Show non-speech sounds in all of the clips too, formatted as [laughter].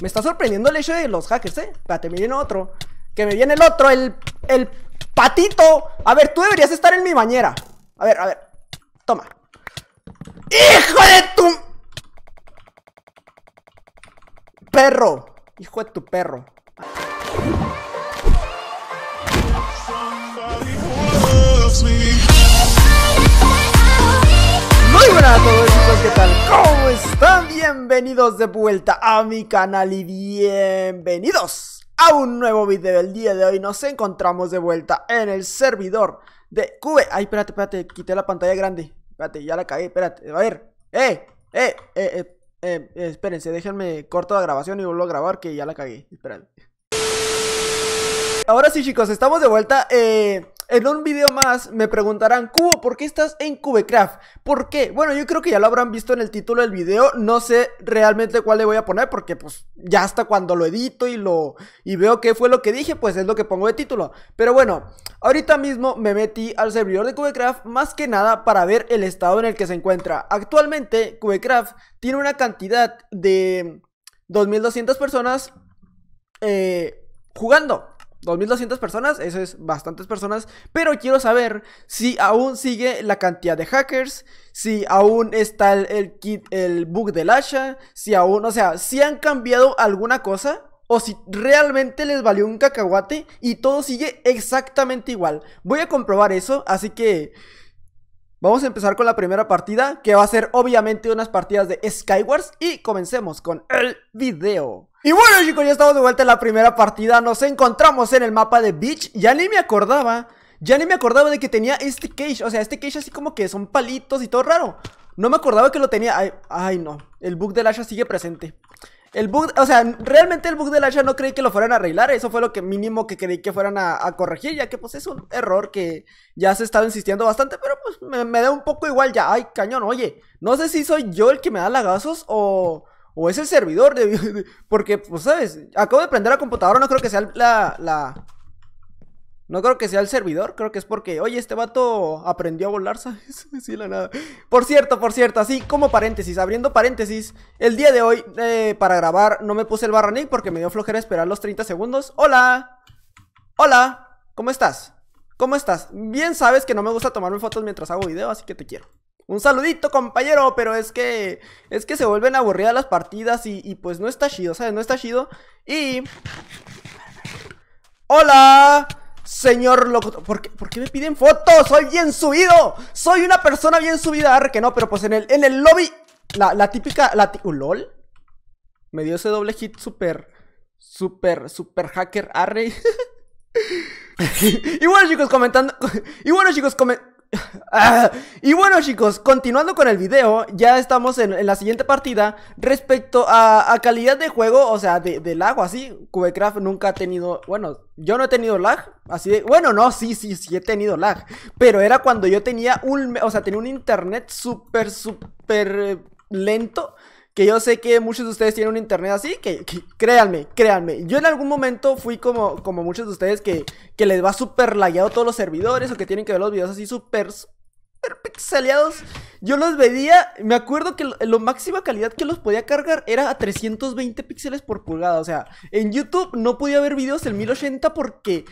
Me está sorprendiendo el hecho de los hackers, ¿eh? Espérate, me viene otro. Que me viene el otro, el, el patito. A ver, tú deberías estar en mi bañera. A ver, a ver. Toma. ¡Hijo de tu... Perro. Hijo de tu perro. Hola a todos chicos, ¿qué tal? ¿Cómo están? Bienvenidos de vuelta a mi canal y bienvenidos a un nuevo video. El día de hoy nos encontramos de vuelta en el servidor de Cube. Ay, espérate, espérate, quité la pantalla grande. Espérate, ya la cagué, espérate. A ver, eh, eh, eh, eh, eh espérense, déjenme corto la grabación y vuelvo a grabar que ya la cagué. Espérate ahora sí, chicos, estamos de vuelta. Eh, en un video más me preguntarán, Cubo, ¿por qué estás en Cubecraft? ¿Por qué? Bueno, yo creo que ya lo habrán visto en el título del video. No sé realmente cuál le voy a poner porque pues ya hasta cuando lo edito y lo y veo qué fue lo que dije, pues es lo que pongo de título. Pero bueno, ahorita mismo me metí al servidor de Cubecraft más que nada para ver el estado en el que se encuentra. Actualmente Cubecraft tiene una cantidad de 2200 personas eh, jugando. 2.200 personas, eso es bastantes personas, pero quiero saber si aún sigue la cantidad de hackers, si aún está el, kit, el bug de Asha, si aún, o sea, si han cambiado alguna cosa o si realmente les valió un cacahuate y todo sigue exactamente igual. Voy a comprobar eso, así que vamos a empezar con la primera partida, que va a ser obviamente unas partidas de Skywars y comencemos con el video. Y bueno chicos, ya estamos de vuelta en la primera partida, nos encontramos en el mapa de Beach, ya ni me acordaba, ya ni me acordaba de que tenía este cage, o sea, este cage así como que son palitos y todo raro No me acordaba que lo tenía, ay, ay no, el bug del Asha sigue presente El bug, o sea, realmente el bug del Asha no creí que lo fueran a arreglar, eso fue lo que mínimo que creí que fueran a, corregir Ya que pues es un error que ya se estaba insistiendo bastante, pero pues me, me da un poco igual ya, ay cañón, oye No sé si soy yo el que me da lagazos o... O es el servidor de... [laughs] Porque, pues, ¿sabes? Acabo de prender la computadora, no creo que sea la, la... No creo que sea el servidor, creo que es porque, oye, este vato aprendió a volar, [laughs] ¿sabes? la nada. Por cierto, por cierto, así como paréntesis, abriendo paréntesis, el día de hoy, eh, para grabar, no me puse el barra nick porque me dio flojera esperar los 30 segundos. ¡Hola! ¡Hola! ¿Cómo estás? ¿Cómo estás? Bien sabes que no me gusta tomarme fotos mientras hago video, así que te quiero. Un saludito, compañero, pero es que es que se vuelven aburridas las partidas y, y pues no está chido, ¿sabes? No está chido. Y... ¡Hola! Señor loco... ¿por qué, me piden fotos? ¡Soy bien subido! ¡Soy una persona bien subida! Arre que no, pero pues en el, en el lobby... La, típica... La ¿Lol? Me dio ese doble hit súper... super super hacker. Arre... [laughs] y bueno chicos, comentando... [laughs] y bueno chicos, comentando... [laughs] y bueno chicos, continuando con el video, ya estamos en, la siguiente partida Respecto a, calidad de juego, o sea, de, lag o así Cubecraft nunca ha tenido, bueno, yo no he tenido lag Así de, bueno, no, sí, sí, sí he tenido lag Pero era cuando yo tenía un, o sea, tenía un internet súper, súper eh, lento que yo sé que muchos de ustedes tienen un internet así, que, créanme, créanme. Yo en algún momento fui como, como muchos de ustedes que, que les va súper lagueado todos los servidores o que tienen que ver los videos así súper, súper Yo los veía, me acuerdo que la máxima calidad que los podía cargar era a 320 píxeles por pulgada. O sea, en YouTube no podía ver videos en 1080 porque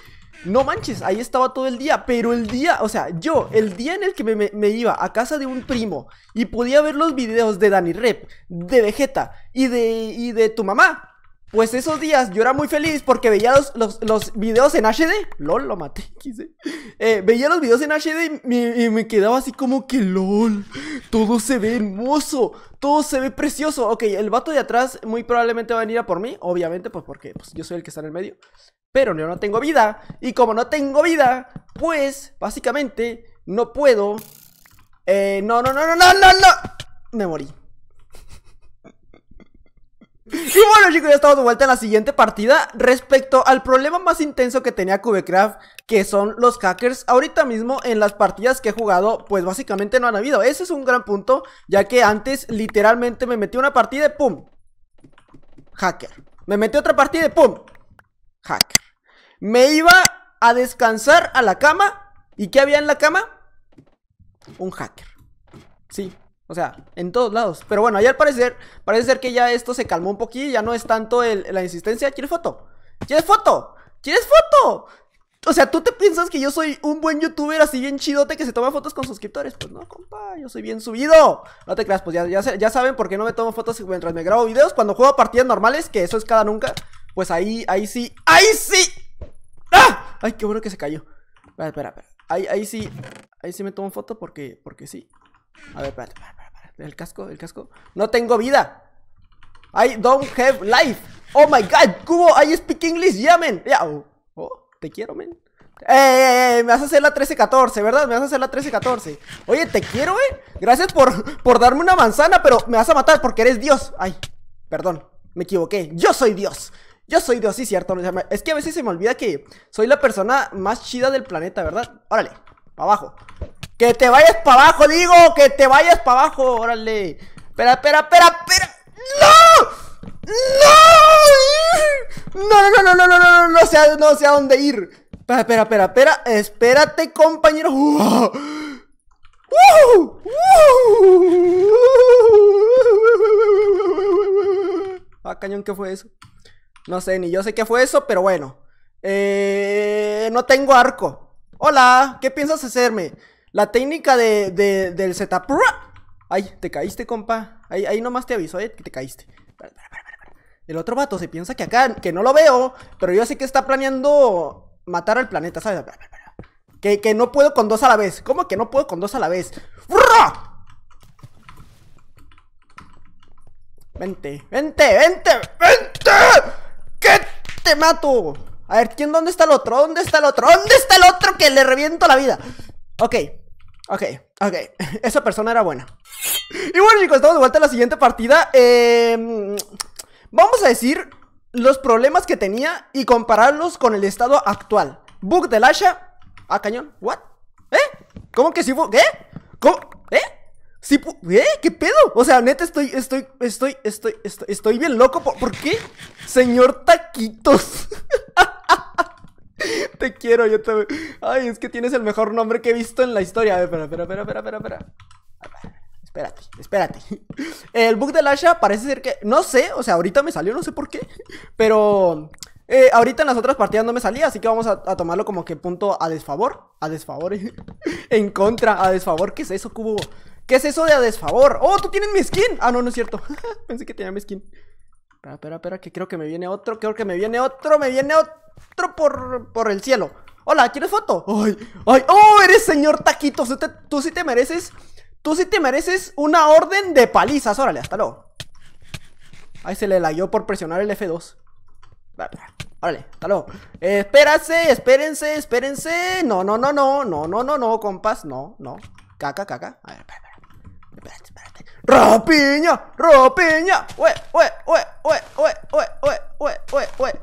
no manches, ahí estaba todo el día, pero el día, o sea, yo, el día en el que me, iba a casa de un primo y podía ver los videos de Dani Rep, de Vegeta y de, de tu mamá, pues esos días yo era muy feliz porque veía los, videos en HD. LOL, lo maté, [laughs] quise. Eh, veía los videos en HD y me, quedaba así como que LOL. Todo se ve hermoso. Todo se ve precioso. Ok, el vato de atrás muy probablemente va a venir a por mí. Obviamente, pues porque pues, yo soy el que está en el medio. Pero yo no tengo vida. Y como no tengo vida, pues básicamente no puedo... Eh, no, no, no, no, no, no, no. Me morí. [laughs] Y bueno chicos, ya estamos de vuelta en la siguiente partida Respecto al problema más intenso que tenía Cubecraft Que son los hackers Ahorita mismo en las partidas que he jugado Pues básicamente no han habido Ese es un gran punto Ya que antes literalmente me metí una partida y ¡pum! Hacker Me metí otra partida y ¡pum! hacker. Me iba a descansar a la cama. ¿Y qué había en la cama? Un hacker. Sí, o sea, en todos lados. Pero bueno, ayer al parecer, parece ser que ya esto se calmó un poquito Ya no es tanto la insistencia. ¿Quieres foto? ¿Quieres foto? ¿Quieres foto? O sea, ¿tú te piensas que yo soy un buen youtuber así bien chidote que se toma fotos con suscriptores? Pues no, compa, yo soy bien subido. No te creas, pues ya, ya, ya saben por qué no me tomo fotos mientras me grabo videos. Cuando juego partidas normales, que eso es cada nunca, pues ahí, ahí sí. ¡Ahí sí! ¡Ah! ¡Ay, qué bueno que se cayó! Espera, espera, espera. Ahí, ahí sí. Ahí sí me tomo foto porque, porque sí. A ver, espera Espera, espera El casco, el casco. ¡No tengo vida! I don't have life. Oh my god, Cubo, I speak English, ¡Ya, men! ¡Ya! Oh, oh, te quiero, men Eh, eh, eh, me vas a hacer la 13-14, ¿verdad? Me vas a hacer la 13-14. Oye, te quiero, eh. Gracias por, por darme una manzana, pero me vas a matar porque eres Dios. Ay, perdón, me equivoqué. Yo soy Dios. Yo soy Dios, sí, cierto. Es que a veces se me olvida que soy la persona más chida del planeta, ¿verdad? Órale, para abajo. Que te vayas para abajo, digo, que te vayas para abajo, órale. Espera, espera, espera, espera. ¡No! ¡No! No, no, no, no, no, no, no, sé, no sé a dónde ir. Espera, espera, espera, espera. Espérate, compañero. ¡Uh! ¡Uh! ¡Uh! Ah, cañón, ¿qué fue eso? No sé, ni yo sé qué fue eso, pero bueno. Eh, no tengo arco. Hola, ¿qué piensas hacerme? La técnica de, del setup Ay, te caíste, compa. Ahí, nomás te aviso, eh, que te caíste. El otro vato se piensa que acá, que no lo veo, pero yo sé que está planeando matar al planeta, ¿sabes? Que, que no puedo con dos a la vez. ¿Cómo que no puedo con dos a la vez? Vente, vente, vente, vente te mato. A ver, ¿quién? ¿Dónde está el otro? ¿Dónde está el otro? ¿Dónde está el otro que le reviento la vida? Ok, ok, ok. [laughs] Esa persona era buena. Y bueno, chicos, estamos de vuelta a la siguiente partida. Em, vamos a decir los problemas que tenía y compararlos con el estado actual. Bug de lasha Ah, cañón. ¿What? ¿Eh? ¿Cómo que si fue? ¿Eh? ¿Qué? ¿Cómo? ¿Eh? Sí, ¿eh? ¿Qué pedo? O sea, neta, estoy, estoy, estoy, estoy, estoy, bien loco. ¿Por, qué? Señor Taquitos. [laughs] te quiero, yo te... Ay, es que tienes el mejor nombre que he visto en la historia. A ver, espera, espera, espera, espera, espera. Espérate, espérate. [laughs] El bug de Lasha parece ser que... No sé, o sea, ahorita me salió, no sé por qué. Pero... Eh, ahorita en las otras partidas no me salía, así que vamos a, a tomarlo como que punto a desfavor. A desfavor. [laughs] en contra, a desfavor. ¿Qué es eso, cubo? ¿Qué es eso de a desfavor? ¡Oh, tú tienes mi skin! Ah, no, no es cierto. [laughs] Pensé que tenía mi skin. Espera, espera, espera, que creo que me viene otro, creo que me viene otro, me viene otro por, por el cielo. Hola, ¿quieres foto? ¡Ay! ¡Ay! ¡Oh, eres señor Taquitos! Tú, sí te mereces. Tú sí te mereces una orden de palizas. Órale, hasta luego. Ahí se le layó por presionar el F2. Órale, hasta luego. espérase, espérense, espérense. No, no, no, no, no, no, no, no, compas. No, no. Caca, caca. A ver, espera. Espérate, espérate. ¡Rapiña! ¡Rapiña! ¡Ue, ue, ue, ue, ue, ue, ue, ue,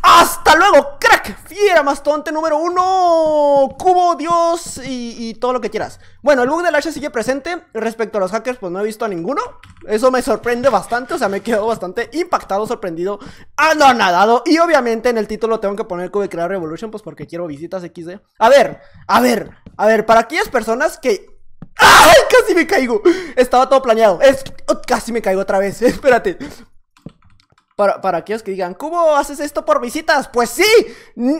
¡Hasta luego, crack! Fiera mastonte número uno, cubo, dios y, todo lo que quieras. Bueno, el bug del hacha sigue presente. Respecto a los hackers, pues no he visto a ninguno. Eso me sorprende bastante, o sea, me he quedado bastante impactado, sorprendido, anonadado. Y obviamente en el título tengo que poner Cube Crear Revolution, pues porque quiero visitas XD. A ver, a ver, a ver, para aquellas personas que ¡Ay! Casi me caigo. Estaba todo planeado. Es... Oh, casi me caigo otra vez. [laughs] Espérate. Para, para, aquellos que digan, ¿cómo haces esto por visitas? Pues sí,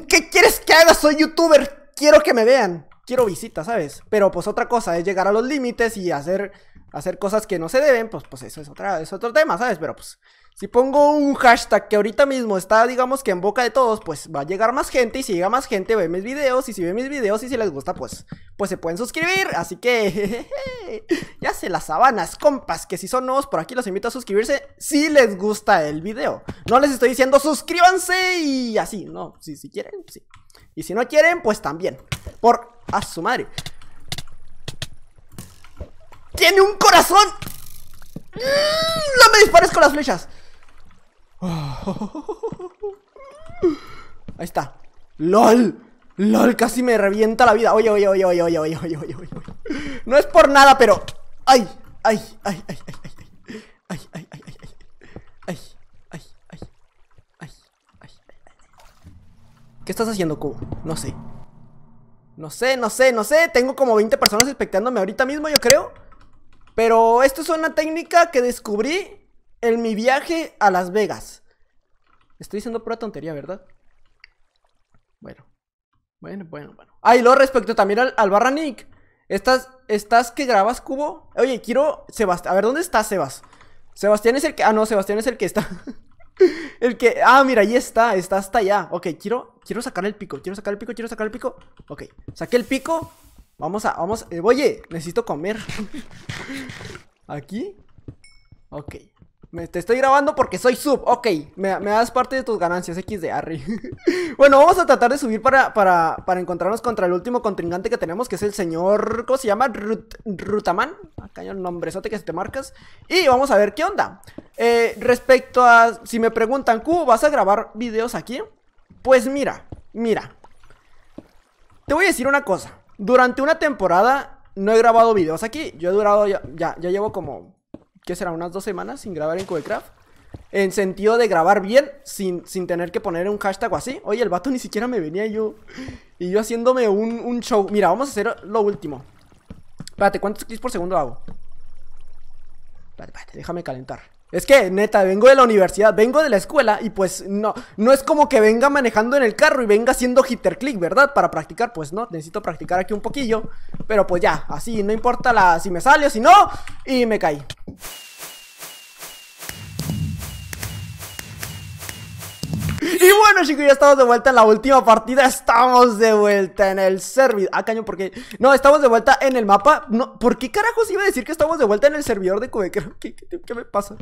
¿qué quieres que haga? Soy youtuber, quiero que me vean, quiero visitas, ¿sabes? Pero pues otra cosa es llegar a los límites y hacer, hacer cosas que no se deben, pues, pues eso es, otra, es otro tema, ¿sabes? Pero pues si pongo un hashtag que ahorita mismo está, digamos que en boca de todos, pues va a llegar más gente. Y si llega más gente, ve mis videos. Y si ve mis videos y si les gusta, pues, pues se pueden suscribir. Así que [laughs] ya se las sabanas, compas. Que si son nuevos por aquí, los invito a suscribirse si les gusta el video. No les estoy diciendo suscríbanse y así. No, si, si quieren, sí. Y si no quieren, pues también. Por a su madre. ¡Tiene un corazón! Mm, ¡No me dispares con las flechas! Ahí está. ¡Lol! ¡Lol! Casi me revienta la vida. Oye, oye, oye, oye, oye, oye, oye, No es por nada, pero. ¡Ay! ¡Ay, ay, ay, ay, ay! ¡Ay, ay, ay, ay! ¡Ay, ay, ay! ¡Ay, ay, ay! ay qué estás haciendo, Cubo? No sé. No sé, no sé, no sé. Tengo como 20 personas espectándome ahorita mismo, yo creo. Pero esto es una técnica que descubrí en mi viaje a Las Vegas. Estoy diciendo pura tontería, ¿verdad? Bueno. Bueno, bueno, bueno. ¡Ay, ah, lo respecto también al, al barra Nick. Estás, estás que grabas, Cubo. Oye, quiero. Sebastián. A ver, ¿dónde está Sebas? Sebastián es el que. Ah, no, Sebastián es el que está. [laughs] el que. Ah, mira, ahí está. Está hasta allá. Ok, quiero. Quiero sacar el pico. Quiero sacar el pico. Quiero sacar el pico. Ok. Saqué el pico. Vamos a. Vamos. Eh, oye, necesito comer. [laughs] Aquí. Ok. Me, te estoy grabando porque soy sub. Ok, me, das parte de tus ganancias X de Harry. [laughs] bueno, vamos a tratar de subir para, para, para, encontrarnos contra el último contingente que tenemos, que es el señor. ¿Cómo se llama? Rutaman. Acá hay un nombrezote que se te marcas. Y vamos a ver qué onda. Eh, respecto a. Si me preguntan, Q, ¿vas a grabar videos aquí? Pues mira, mira. Te voy a decir una cosa. Durante una temporada no he grabado videos aquí. Yo he durado ya, ya llevo como que será? Unas dos semanas sin grabar en Codecraft. En sentido de grabar bien, sin, sin, tener que poner un hashtag o así. Oye, el vato ni siquiera me venía yo. Y yo haciéndome un, show. Mira, vamos a hacer lo último. Espérate, ¿cuántos clics por segundo hago? Espérate, espérate, déjame calentar. Es que, neta, vengo de la universidad, vengo de la escuela y pues no, no es como que venga manejando en el carro y venga haciendo hitter click, ¿verdad? Para practicar, pues no, necesito practicar aquí un poquillo, pero pues ya, así, no importa la, si me sale o si no, y me caí. Y bueno, chicos, ya estamos de vuelta en la última partida. Estamos de vuelta en el servidor. Ah, caño, porque. No, estamos de vuelta en el mapa. No, ¿por qué carajos iba a decir que estamos de vuelta en el servidor de [laughs] ¿Qué, me pasa?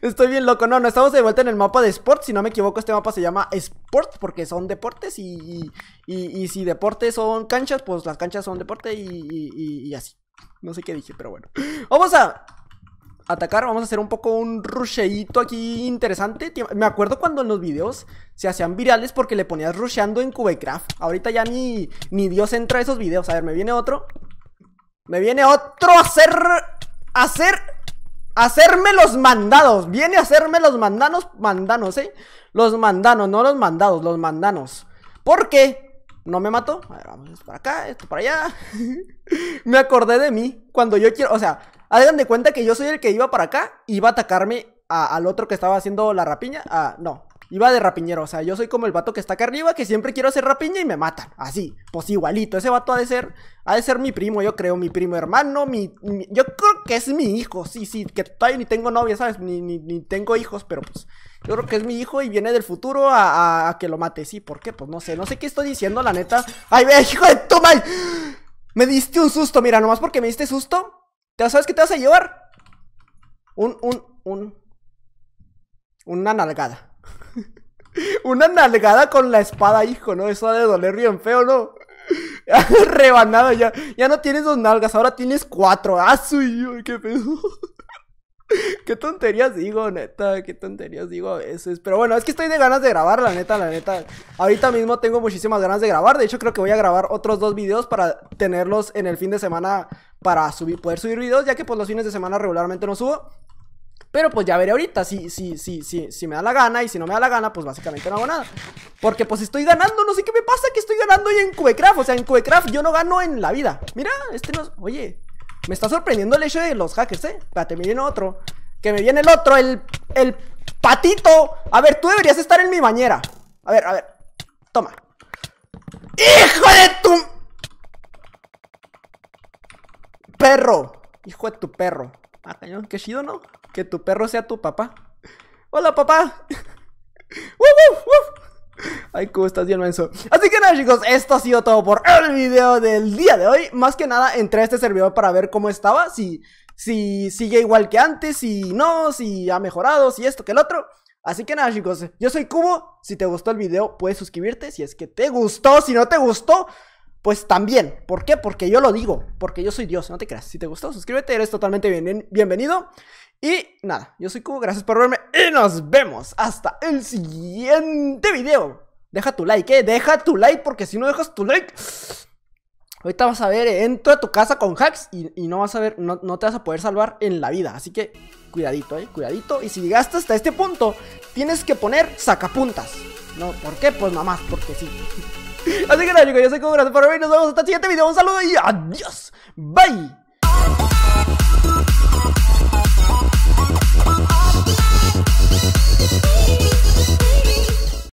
Estoy bien loco. No, no, estamos de vuelta en el mapa de Sport. Si no me equivoco, este mapa se llama Sport porque son deportes. Y, y, si deportes son canchas, pues las canchas son deporte y, y así. No sé qué dije, pero bueno. Vamos a atacar. Vamos a hacer un poco un rusheito aquí interesante. Me acuerdo cuando en los videos se hacían virales porque le ponías rusheando en Cubecraft. Ahorita ya ni, ni Dios entra a esos videos. A ver, me viene otro. Me viene otro a hacer... hacer... hacerme los mandados. Viene a hacerme los mandanos. Mandanos, ¿eh? Los mandanos, no los mandados, los mandanos. ¿Por qué? no me mató. A ver, vamos para acá, esto para allá. [laughs] me acordé de mí cuando yo quiero, o sea, Hagan de cuenta que yo soy el que iba para acá, iba a atacarme al otro que estaba haciendo la rapiña. Ah, no, iba de rapiñero. O sea, yo soy como el vato que está acá arriba, que siempre quiero hacer rapiña y me matan. Así, pues igualito. Ese vato ha de ser, ha de ser mi primo, yo creo, mi primo hermano, mi, yo creo que es mi hijo. Sí, sí, que todavía ni tengo novia, ¿sabes? Ni, ni, tengo hijos, pero pues yo creo que es mi hijo y viene del futuro a, que lo mate. Sí, ¿por qué? Pues no sé, no sé qué estoy diciendo, la neta. ¡Ay, ve, hijo de tu Me diste un susto, mira, nomás porque me diste susto. ¿Sabes qué te vas a llevar? Un, un, un... Una nalgada. [laughs] una nalgada con la espada, hijo, ¿no? Eso ha de doler bien feo, ¿no? [laughs] Rebanada ya. Ya no tienes dos nalgas, ahora tienes cuatro. ¡Ah, ¡Qué pedo! [laughs] qué tonterías digo, neta, qué tonterías digo a veces. Pero bueno, es que estoy de ganas de grabar, la neta, la neta. Ahorita mismo tengo muchísimas ganas de grabar. De hecho, creo que voy a grabar otros dos videos para tenerlos en el fin de semana para subir, poder subir videos, ya que pues los fines de semana regularmente no subo. Pero pues ya veré ahorita si, si, si, si, si me da la gana y si no me da la gana, pues básicamente no hago nada. Porque pues estoy ganando, no sé qué me pasa que estoy ganando y en Cubecraft. O sea, en Cubecraft yo no gano en la vida. Mira, este no... Oye, me está sorprendiendo el hecho de los hackers, ¿eh? Espérate, me viene otro. Que me viene el otro, el... El patito. A ver, tú deberías estar en mi bañera. A ver, a ver. Toma. ¡Hijo de tu... perro. Hijo de tu perro. Ah, cañón, qué chido, ¿no? Que tu perro sea tu papá. ¡Hola, papá! [laughs] Ay, cómo estás bien Así que nada, chicos, esto ha sido todo por el video del día de hoy. Más que nada, entré a este servidor para ver cómo estaba, si, si sigue igual que antes, si no, si ha mejorado, si esto que el otro. Así que nada, chicos, yo soy Cubo. Si te gustó el video, puedes suscribirte. Si es que te gustó, si no te gustó, pues también. ¿Por qué? Porque yo lo digo. Porque yo soy Dios. No te creas. Si te gustó, suscríbete. Eres totalmente bienvenido. Y nada, yo soy Cubo. Gracias por verme. Y nos vemos hasta el siguiente video. Deja tu like, ¿eh? Deja tu like. Porque si no dejas tu like. Ahorita vas a ver, eh, entro a tu casa con hacks y, no vas a ver, no, te vas a poder salvar en la vida. Así que cuidadito, eh, cuidadito. Y si llegaste hasta este punto, tienes que poner sacapuntas. No, ¿por qué? Pues mamá, porque sí. Así que nada, chicos, yo soy gracias por hoy. Nos vemos hasta el siguiente video. Un saludo y adiós. Bye.